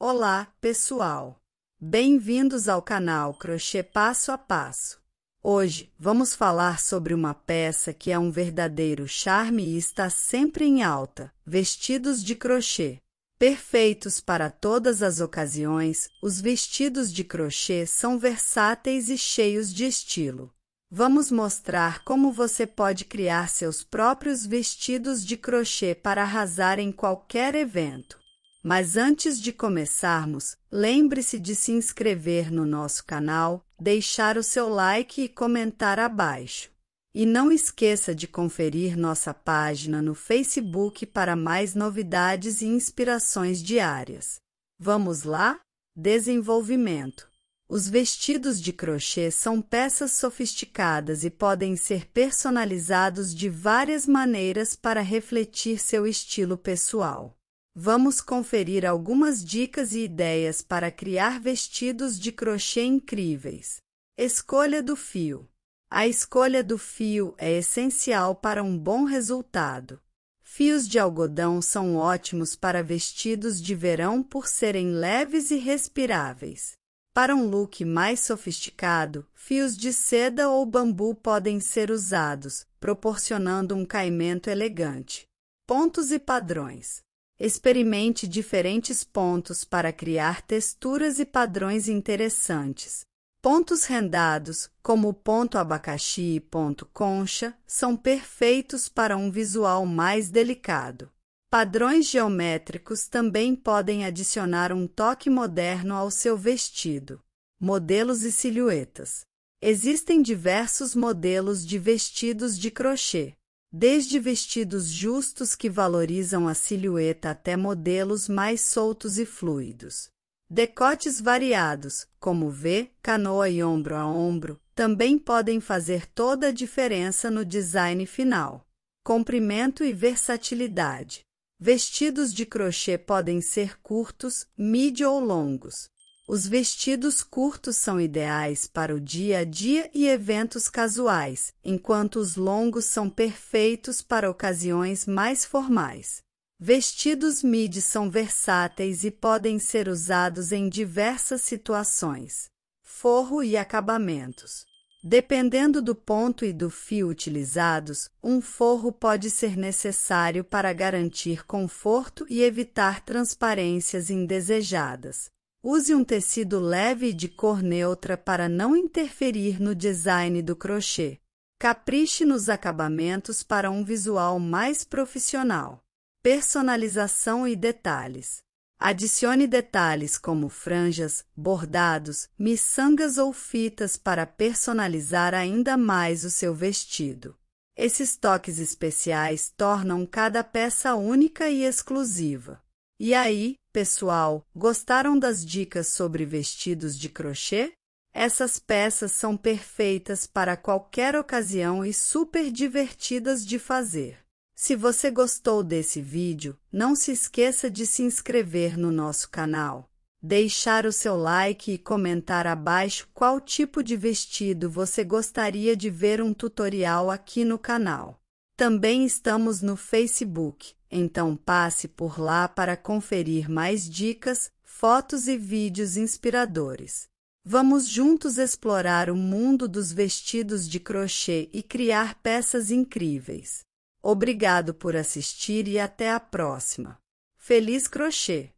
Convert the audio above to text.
Olá, pessoal! Bem-vindos ao canal Crochê Passo a Passo. Hoje vamos falar sobre uma peça que é um verdadeiro charme e está sempre em alta, vestidos de crochê. Perfeitos para todas as ocasiões, os vestidos de crochê são versáteis e cheios de estilo. Vamos mostrar como você pode criar seus próprios vestidos de crochê para arrasar em qualquer evento. Mas antes de começarmos, lembre-se de se inscrever no nosso canal, deixar o seu like e comentar abaixo. E não esqueça de conferir nossa página no Facebook para mais novidades e inspirações diárias. Vamos lá? Desenvolvimento. Os vestidos de crochê são peças sofisticadas e podem ser personalizados de várias maneiras para refletir seu estilo pessoal. Vamos conferir algumas dicas e ideias para criar vestidos de crochê incríveis. Escolha do fio. A escolha do fio é essencial para um bom resultado. Fios de algodão são ótimos para vestidos de verão por serem leves e respiráveis. Para um look mais sofisticado, fios de seda ou bambu podem ser usados, proporcionando um caimento elegante. Pontos e padrões. Experimente diferentes pontos para criar texturas e padrões interessantes. Pontos rendados, como o ponto abacaxi e ponto concha, são perfeitos para um visual mais delicado. Padrões geométricos também podem adicionar um toque moderno ao seu vestido. Modelos e silhuetas. Existem diversos modelos de vestidos de crochê desde vestidos justos que valorizam a silhueta até modelos mais soltos e fluidos. Decotes variados, como V, canoa e ombro a ombro, também podem fazer toda a diferença no design final. Comprimento e versatilidade. Vestidos de crochê podem ser curtos, midi ou longos. Os vestidos curtos são ideais para o dia a dia e eventos casuais, enquanto os longos são perfeitos para ocasiões mais formais. Vestidos midi são versáteis e podem ser usados em diversas situações. Forro e acabamentos. Dependendo do ponto e do fio utilizados, um forro pode ser necessário para garantir conforto e evitar transparências indesejadas. Use um tecido leve de cor neutra para não interferir no design do crochê. Capriche nos acabamentos para um visual mais profissional. Personalização e detalhes. Adicione detalhes como franjas, bordados, miçangas ou fitas para personalizar ainda mais o seu vestido. Esses toques especiais tornam cada peça única e exclusiva. E aí, Pessoal, gostaram das dicas sobre vestidos de crochê? Essas peças são perfeitas para qualquer ocasião e super divertidas de fazer. Se você gostou desse vídeo, não se esqueça de se inscrever no nosso canal, deixar o seu like e comentar abaixo qual tipo de vestido você gostaria de ver um tutorial aqui no canal. Também estamos no Facebook, então passe por lá para conferir mais dicas, fotos e vídeos inspiradores. Vamos juntos explorar o mundo dos vestidos de crochê e criar peças incríveis. Obrigado por assistir e até a próxima. Feliz crochê!